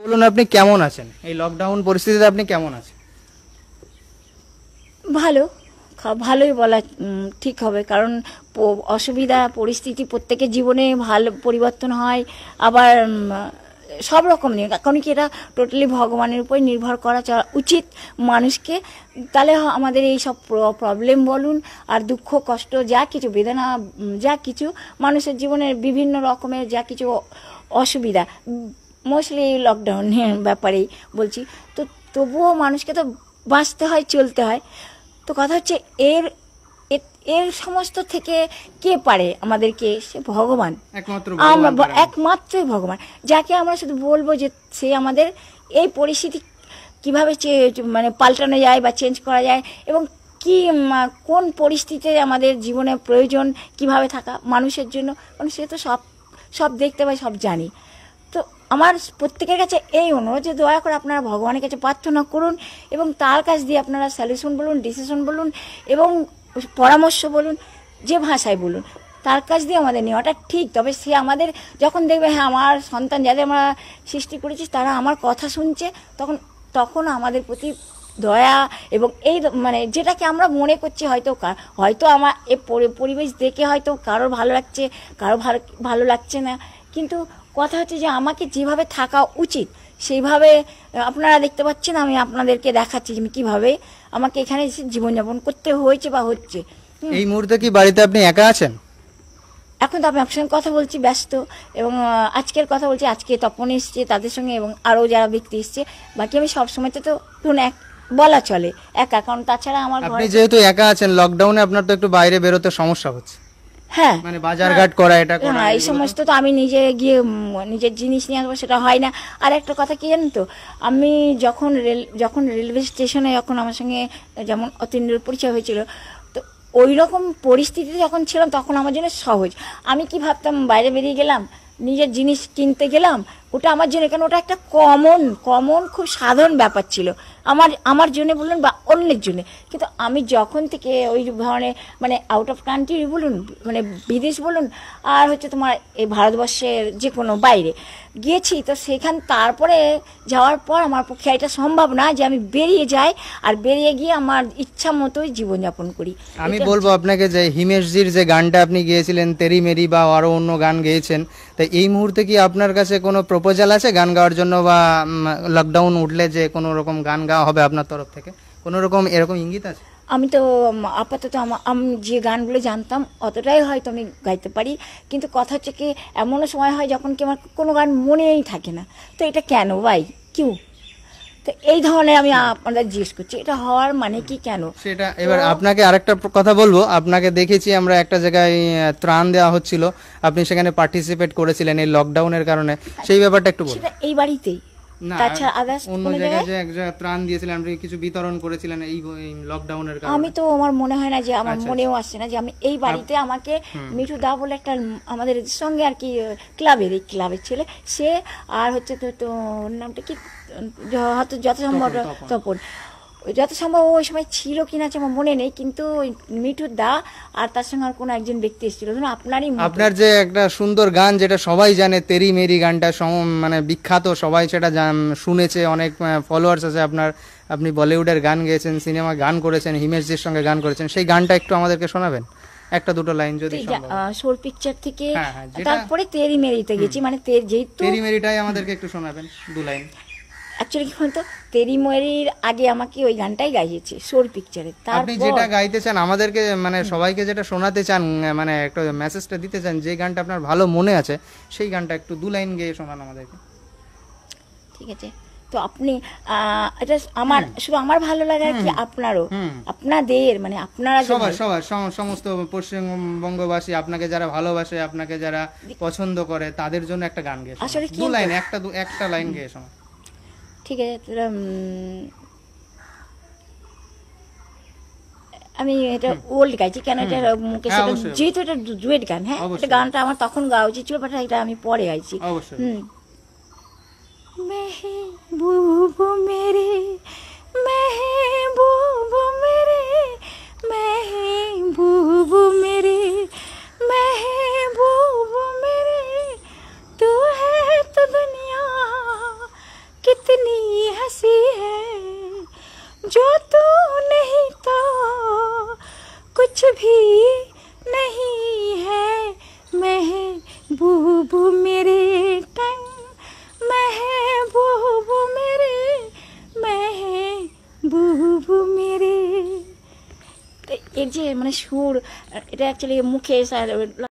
বলুন আপনি কেমন আছেন এই লকডাউন পরিস্থিতিতে আপনি কেমন আছেন ভালো ভালোই বলা ঠিক হবে কারণ অসুবিধা পরিস্থিতি প্রত্যেকের জীবনে ভালো পরিবর্তন হয় আবার সব রকম নিয়ে কারণ কি এটা টোটালি ভগবানের উপর নির্ভর করা উচিত মানুষকে তাহলে আমাদের এই সব প্রবলেম বলুন আর দুঃখ কষ্ট যা কিছু বেদনা যা কিছু মানুষের জীবনের বিভিন্ন রকমের যা কিছু অসুবিধা মোস্টলি এই লকডাউনের ব্যাপারেই বলছি তো তবুও মানুষকে তো বাঁচতে হয় চলতে হয় তো কথা হচ্ছে এর এর সমস্ত থেকে কে পারে আমাদেরকে সে ভগবান আমরা একমাত্রই ভগবান যাকে আমরা শুধু বলবো যে সে আমাদের এই পরিস্থিতি কিভাবে মানে পাল্টানো যায় বা চেঞ্জ করা যায় এবং কি কোন পরিস্থিতিতে আমাদের জীবনে প্রয়োজন কিভাবে থাকা মানুষের জন্য কারণ সে তো সব সব দেখতে পাই সব জানি তো আমার প্রত্যেকের কাছে এই অনুরোধ যে দয়া করে আপনারা ভগবানের কাছে প্রার্থনা করুন এবং তার কাছ দিয়ে আপনারা সলিউশন বলুন ডিসিশন বলুন এবং পরামর্শ বলুন যে ভাষায় বলুন তার কাছ দিয়ে আমাদের নেওয়াটা ঠিক তবে সে আমাদের যখন দেখবে হ্যাঁ আমার সন্তান যাদের আমরা সৃষ্টি করেছি তারা আমার কথা শুনছে তখন তখন আমাদের প্রতি দয়া এবং এই মানে যেটাকে আমরা মনে করছি হয়তো হয়তো আমার এ পরিবেশ দেখে হয়তো কারোর ভালো লাগছে কারো ভালো ভালো লাগছে না কিন্তু কথা হচ্ছে যে আমাকে যেভাবে থাকা উচিত সেইভাবে আপনারা দেখতে পাচ্ছেন আমি আপনাদেরকে দেখাচ্ছি আমি কীভাবে আমাকে এখানে জীবনযাপন করতে হয়েছে বা হচ্ছে এই মুহূর্তে কি বাড়িতে আপনি একা আছেন এখন তো আমি আপনার সঙ্গে কথা বলছি ব্যস্ত এবং আজকের কথা বলছি আজকে তপন এসছে তাদের সঙ্গে এবং আরও যারা ব্যক্তি এসছে বাকি আমি সবসময় তো তখন এক বলা চলে একা কারণ তাছাড়া আমার যেহেতু একা আছেন লকডাউনে আপনার তো একটু বাইরে বেরোতে সমস্যা হচ্ছে হ্যাঁ মানে বাজারঘাট করা এটা করা হ্যাঁ এই সমস্ত তো আমি নিজে গিয়ে নিজের জিনিস নিয়ে আসবো সেটা হয় না আর একটা কথা কি জানেন তো আমি যখন রেল যখন রেলওয়ে স্টেশনে যখন আমার সঙ্গে যেমন অতীন্দ্র পরিচয় হয়েছিল তো ওই রকম পরিস্থিতিতে যখন ছিলাম তখন আমার জন্য সহজ আমি কি ভাবতাম বাইরে বেরিয়ে গেলাম নিজের জিনিস কিনতে গেলাম ওটা আমার জন্য কেন ওটা একটা কমন কমন খুব সাধারণ ব্যাপার ছিল আমার আমার জন্য বলুন বা অন্যের জন্যে কিন্তু আমি যখন থেকে ওই ধরনের মানে আউট অফ কান্ট্রি বলুন মানে বিদেশ বলুন আর হচ্ছে তোমার এই ভারতবর্ষের যে কোনো বাইরে গিয়েছি তো সেখান তারপরে যাওয়ার পর আমার পক্ষে এটা সম্ভব না যে আমি বেরিয়ে যাই আর বেরিয়ে গিয়ে আমার ইচ্ছা মতোই জীবনযাপন করি আমি বলবো আপনাকে যে হিমেশজির যে গানটা আপনি গিয়েছিলেন তেরি মেরি বা আরও অন্য গান গেয়েছেন তাই এই মুহূর্তে কি আপনার কাছে কোনো প্রপোজাল আছে গান গাওয়ার জন্য বা লকডাউন উঠলে যে কোনো রকম গান গাওয়া হবে আপনার তরফ থেকে কোনো রকম এরকম ইঙ্গিত আছে আমি তো আপাতত আমি যে গানগুলো জানতাম অতটাই হয়তো আমি গাইতে পারি কিন্তু কথা হচ্ছে কি এমনও সময় হয় যখন কি আমার কোনো গান মনেই থাকে না তো এটা কেন ভাই কিউ তো এই ধরনের আমি আপনাদের জিজ্ঞেস করছি এটা হওয়ার মানে কি কেন সেটা এবার আপনাকে আরেকটা কথা বলবো আপনাকে দেখেছি আমরা একটা জায়গায় ত্রাণ দেওয়া হচ্ছিল আপনি সেখানে পার্টিসিপেট করেছিলেন এই লকডাউনের কারণে সেই ব্যাপারটা একটু বলুন এই বাড়িতেই অন্য জায়গায় দিয়েছিলেন কিছু বিতরণ করেছিলেন এই লকডাউনের আমি তো আমার মনে হয় না যে আমার আচ্ছা, মনেও আচ্ছা। আসছে না যে আমি এই বাড়িতে আমাকে মিঠু দা বলে একটা আমাদের সঙ্গে আর কি ক্লাবের এই ক্লাবের ছেলে সে আর হচ্ছে নামটা কি হয়তো যত সম্ভব তপন যত সম্ভব ওই সময় ছিল কি না আমার মনে নেই কিন্তু ওই মিঠু দা আর তার সঙ্গে আর কোনো একজন ব্যক্তি এসেছিল ধরুন আপনারই আপনার যে একটা সুন্দর গান যেটা সবাই জানে তেরি মেরি গানটা মানে বিখ্যাত সবাই সেটা শুনেছে অনেক ফলোয়ার্স আছে আপনার আপনি বলিউডের গান গেয়েছেন সিনেমা গান করেছেন হিমেশজির সঙ্গে গান করেছেন সেই গানটা একটু আমাদেরকে শোনাবেন একটা দুটো লাইন যদি সোর পিকচার থেকে হ্যাঁ, হ্যাঁ, তারপরে তেরি মেরিতে গেছি মানে যেহেতু তেরি মেরিটাই আমাদেরকে একটু শোনাবেন দু লাইন অ্যাকচুয়ালি কি বলতো তেরিময়ের আগে আমাকে ওই গানটাই গাইয়েছে সোর পিকচারে আপনি যেটা গাইতে চান আমাদেরকে মানে সবাইকে যেটা শোনাতে চান মানে একটা মেসেজটা দিতে চান যে গানটা আপনার ভালো মনে আছে সেই গানটা একটু দু লাইন গেয়ে শোনান আমাদেরকে ঠিক আছে তো আপনি এটা আমার শুধু আমার ভালো লাগে কি আপনারও আপনাদের মানে আপনারা সবার সবার সমস্ত পশ্চিমবঙ্গবাসী আপনাকে যারা ভালোবাসে আপনাকে যারা পছন্দ করে তাদের জন্য একটা গান গেয়ে আসলে কি লাইন একটা একটা লাইন গেয়ে শোনা ठीक है तर আমি এটা ওল্ড গাইছি কেন এটা মুকেশ যেহেতু এটা জুয়েট গান হ্যাঁ এটা গানটা আমার তখন গাওয়া উচিত ছিল বাট এটা আমি পরে গাইছি হুম মেহবুব যে মানে সুর এটা অ্যাকচুয়ালি মুখে